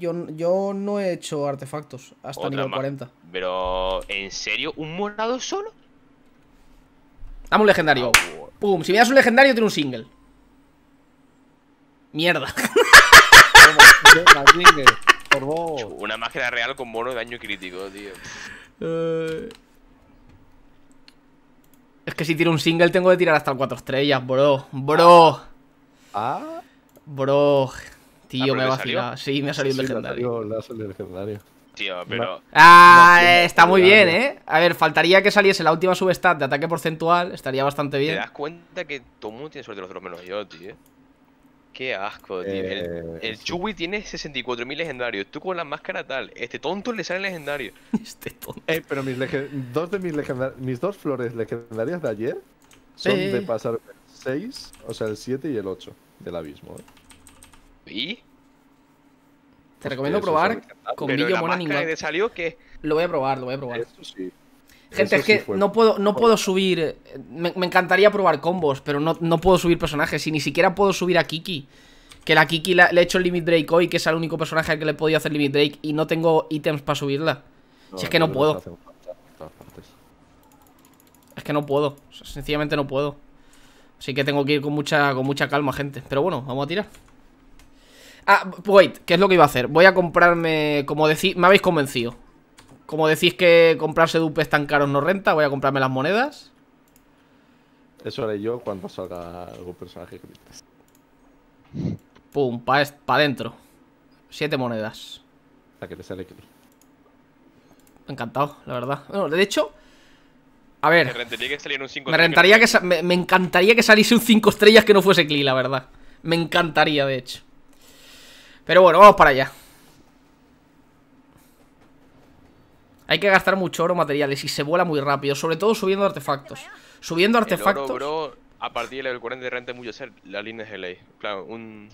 Yo, no he hecho artefactos hasta nivel 40. Pero, ¿en serio? ¿Un morado solo? Dame un legendario. Ah, Pum, si me das un legendario, tiene un single. Mierda. Una máscara real con mono de daño crítico, tío. Eh, es que si tiro un single tengo que tirar hasta el 4 estrellas, bro. Bro. Ah. Bro. Tío, me va a Sí, me ha salido el legendario. me ha salido el legendario. Tío, pero. Ah, eh, está muy bien, ¿eh? A ver, faltaría que saliese la última subestat de ataque porcentual, estaría bastante bien. Te das cuenta que todo el mundo tiene suerte, los otros menos yo, tío. Qué asco, tío. el, eh, el tiene 64.000 legendarios. Tú con la máscara tal. Este tonto le sale legendario. este tonto. Eh, pero mis, dos de mis, dos flores legendarias de ayer son de pasar el 6, o sea, el 7 y el 8 del abismo. ¿eh? Te recomiendo probar Con mono animal. Lo voy a probar, lo voy a probar. Gente, es que no puedo, no puedo subir. Eh, me, encantaría probar combos, pero no, puedo subir personajes. Y ni siquiera puedo subir a Kiki. Que la Kiki le he hecho el Limit break hoy, que es el único personaje al que le he podido hacer Limit break Y no tengo ítems para subirla. si es que no, no puedo. Es que no puedo. Sencillamente no puedo. Así que tengo que ir con mucha, con mucha calma, gente. Pero bueno, vamos a tirar. Ah, wait, ¿qué es lo que iba a hacer? Voy a comprarme, como decís, me habéis convencido Como decís que comprarse dupes tan caros no renta Voy a comprarme las monedas Eso haré yo cuando salga algún personaje que Pum, pa' dentro Siete monedas La que te sale aquí Encantado, la verdad Bueno, de hecho, a ver. Me rentaría que me, me, encantaría que saliese un 5 estrellas que no fuese Klee, la verdad. Me encantaría, de hecho. Pero bueno, vamos para allá Hay que gastar mucho oro materiales y se vuela muy rápido, sobre todo subiendo artefactos. Subiendo artefactos. a partir del level 40 de renta mucho ser, la línea de ley. Claro, un.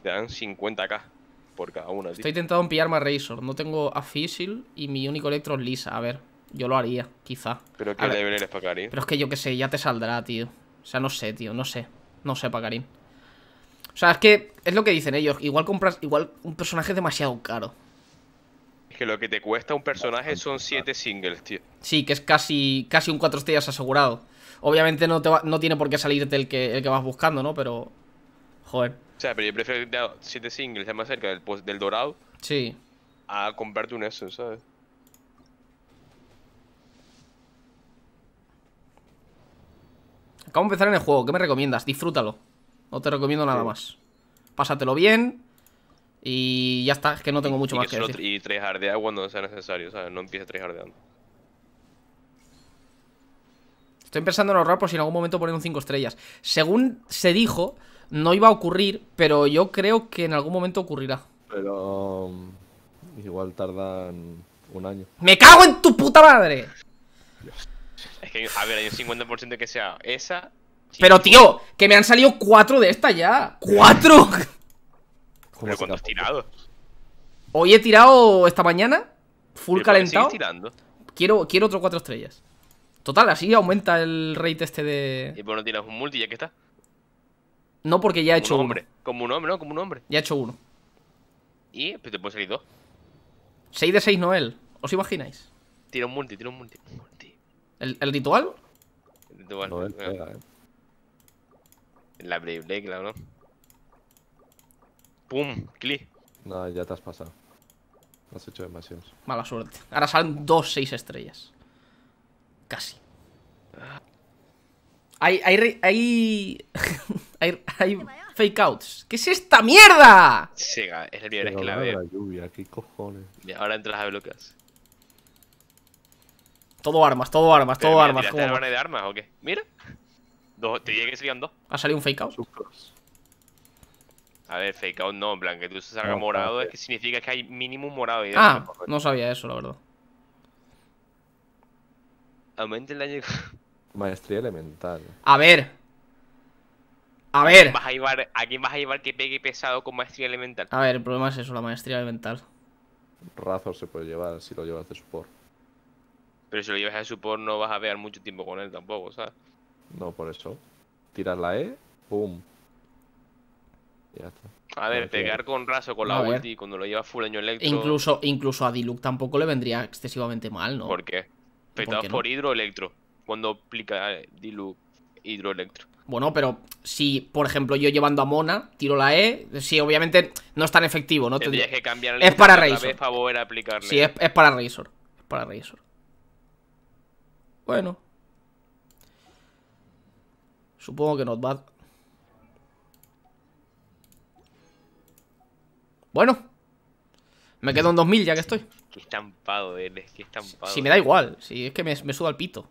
Te dan 50k por cada uno. Estoy intentando en pillarme a Razor. No tengo a y mi único electro es Lisa. A ver, yo lo haría, quizá. Pero qué level eres Pero es que yo qué sé, ya te saldrá, tío. O sea, no sé, tío, no sé. No sé, para o sea, es que es lo que dicen ellos. Igual compras, igual un personaje demasiado caro. Es que lo que te cuesta un personaje son 7 singles, tío. Sí, que es casi, casi un 4 estrellas asegurado. Obviamente no, no tiene por qué salirte el que, vas buscando, ¿no? Pero. Joder. O sea, pero yo prefiero 7 singles, más cerca del, dorado. Sí. A comprarte un eso, ¿sabes? Acabo de empezar en el juego, ¿qué me recomiendas? Disfrútalo. No te recomiendo nada más. Pásatelo bien. Y ya está, es que no tengo mucho más que, decir. Y treshardear cuando sea necesario, ¿sabes? No empieces treshardeando. Estoy pensando en ahorrar por si en algún momento ponen un 5 estrellas. Según se dijo, no iba a ocurrir, pero yo creo que en algún momento ocurrirá. Pero. Mm, igual tardan un año. ¡Me cago en tu puta madre! Es que, a ver, hay un 50% que sea esa pero tío, que me han salido cuatro de estas ya. ¡Cuatro! ¿Pero has tirado? Hoy he tirado esta mañana, full calentado. tirando? Quiero, quiero otro cuatro estrellas. Total, así aumenta el rate este de. ¿Y por pues no tienes un multi ya que está? No, porque ya he hecho un hombre. Como un hombre, ¿no? Como un hombre. Ya he hecho uno. ¿Y? Pues te pueden salir dos. Seis de 6 Noel, ¿os imagináis? Tira un multi, tira un multi. ¿El, ¿El, ritual? El ritual. Noel, eh. La Brave la claro. ¡Pum! ¡Cli! No, ya te has pasado. Has hecho demasiados. Mala suerte. Ahora salen dos seis estrellas. Casi. Hay. Hay. Hay. hay, hay fake outs. ¿Qué es esta mierda? sí, es el nivel es que la lluvia, qué cojones. ahora entras a Blocas. Todo armas, todo armas, todo armas. ¿Te de armas o qué? Mira te diría que serían dos. ¿Ha salido un fake out? A ver, fake out no, en plan, que tú se salga morado es que eh. significa que hay mínimo morado. ah, no sabía eso, la verdad. Aumente el daño. Maestría elemental. A ver. A ver. ¿A quién, vas a, llevar, que pegue pesado con maestría elemental? A ver, el problema es eso, la maestría elemental. Razor se puede llevar si lo llevas de support. Pero si lo llevas de support no vas a ver mucho tiempo con él tampoco, ¿sabes? No, por eso. Tiras la E, ¡pum! Ya está. A ver, pegar con raso con la ulti cuando lo lleva full año electro. Incluso, incluso a Diluc tampoco le vendría excesivamente mal, ¿no? ¿Por qué? Petados ¿Por, hidroelectro. Cuando aplica eh, Diluc hidroelectro. Bueno, pero si, por ejemplo, yo llevando a Mona, tiro la E, sí, obviamente no es tan efectivo, ¿no? Tendrías que cambiar el Es para Razor. Para Sí, es, es para Razor. Es para Razor. Bueno, Supongo que nos va... Bueno. Me quedo en 2000 ya que estoy. Qué estampado eres, qué estampado. Si me da igual, si es que me, suda el pito.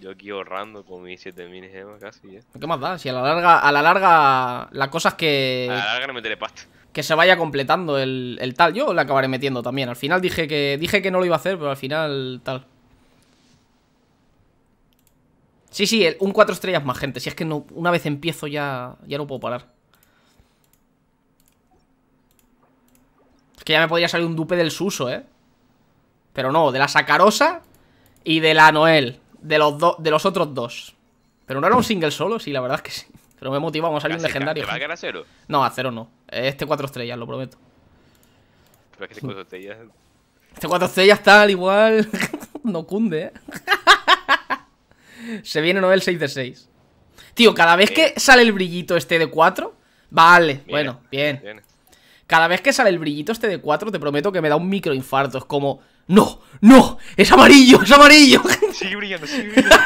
Yo aquí ahorrando con mis 7000 gemas casi eh ¿Qué más da? Si a la larga, a la larga, la cosa es que... A la larga no Que se vaya completando el, tal. Yo le acabaré metiendo también. Al final dije que, dije que no lo iba a hacer, pero al final tal. Sí, sí, un 4 estrellas más, gente. Si es que no, una vez empiezo ya, ya no puedo parar. Es que ya me podría salir un dupe del Suso, ¿eh? Pero no, de la Sacarosa y de la Noel. De los, dos... de los otros dos. Pero no era un single solo, sí, la verdad es que sí. Pero me motivamos vamos a salir un legendario. va a quedar a cero? No, a cero no. Este 4 estrellas, lo prometo. Pero es que este 4 estrellas... Este 4 estrellas tal, igual... no cunde, ¿eh? Se viene Noel 6 de 6. Tío, cada vez que sale el brillito este de 4, vale, bueno, bien. Cada vez que sale el brillito este de 4, te prometo que me da un microinfarto. Es como, no, no, es amarillo, es amarillo. Sigue brillando, sigue brillando.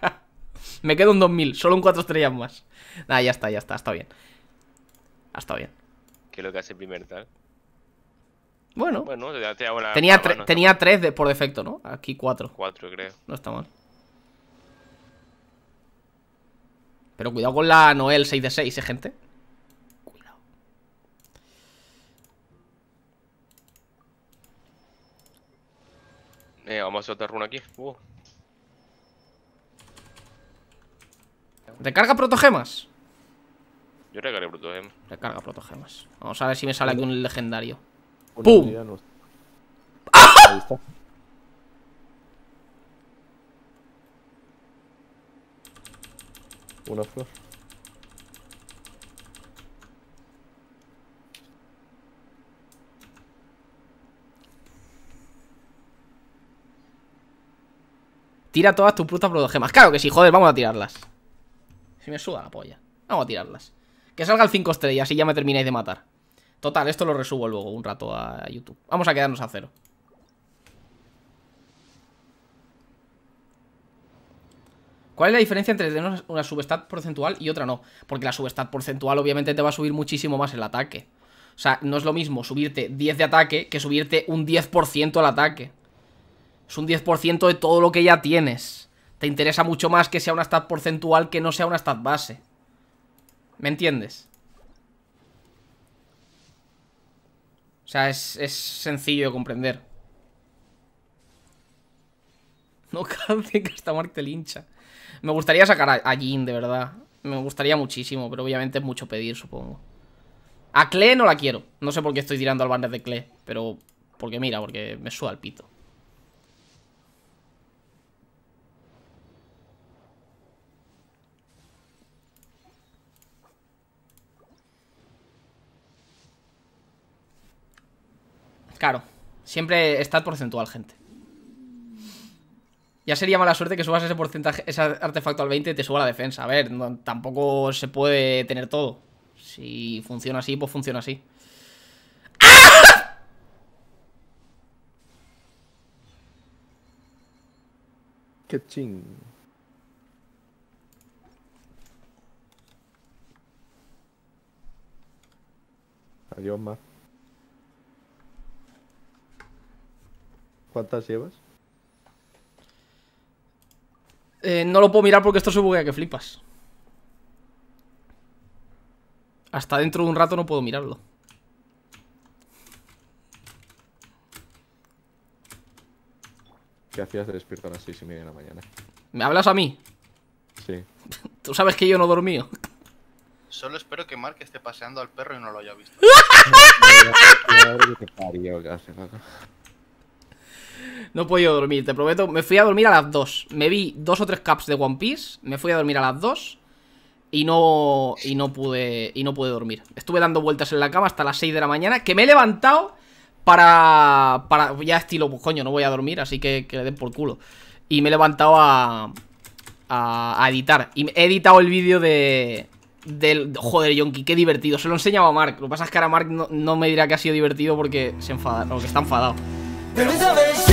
me quedo un 2000, solo un 4 estrellas más. Nada, ya está, ya está, está bien. Ha estado bien. ¿Qué es lo que hace el primer tal? Bueno, tenía, tenía 3 por defecto, ¿no? Aquí 4. 4, creo. No está mal. Pero cuidado con la Noel 6 de 6, ¿eh, gente? Cuidado. Eh, vamos a hacer otra runa aquí. Uh. ¿Recarga protogemas? Yo recargué protogemas. Recarga protogemas. Vamos a ver si me sale aquí un legendario. ¡Pum! ¡Ah! Ahí está. Tira todas tus putas protogemas. Claro que sí, joder, vamos a tirarlas. Si me suda la polla. Vamos a tirarlas. Que salga el 5 estrellas y ya me termináis de matar. Total, esto lo resubo luego un rato a YouTube. Vamos a quedarnos a cero. ¿Cuál es la diferencia entre tener una subestad porcentual y otra no? Porque la subestad porcentual obviamente te va a subir muchísimo más el ataque. O sea, no es lo mismo subirte 10 de ataque que subirte un 10% al ataque. Es un 10% de todo lo que ya tienes. Te interesa mucho más que sea una stat porcentual que no sea una stat base. ¿Me entiendes? O sea, es, es sencillo de comprender. No cabe que esta muerte lincha. Me gustaría sacar a, Jin, de verdad. Me gustaría muchísimo, pero obviamente es mucho pedir, supongo. A Klee no la quiero. No sé por qué estoy tirando al banner de Klee, pero... Porque mira, porque me suda el pito. Claro, siempre está porcentual, gente. Ya sería mala suerte que subas ese porcentaje, ese artefacto al 20 y te suba la defensa. A ver, tampoco se puede tener todo. Si funciona así, pues funciona así. ¡Ah! ¡Qué ching! Adiós, ¿Cuántas llevas? no lo puedo mirar porque esto se buguea que flipas. Hasta dentro de un rato no puedo mirarlo. ¿Qué hacías de despierto a las seis y media de la mañana? ¿Me hablas a mí? Sí. Tú sabes que yo no dormí. Solo espero que Mark esté paseando al perro y no lo haya visto. No he podido dormir, te prometo. Me fui a dormir a las 2. Me vi dos o tres caps de One Piece. Me fui a dormir a las 2. Y no, y no pude y no pude dormir. Estuve dando vueltas en la cama hasta las 6 de la mañana. Que me he levantado para. para ya estilo, pues coño, no voy a dormir, así que, que le den por culo. Y me he levantado a. a, editar. Y he editado el vídeo de. Del, joder, Yonki, qué divertido. Se lo enseñaba a Mark. Lo que pasa es que ahora Mark no, me dirá que ha sido divertido porque se enfada, o que está enfadado. Pero...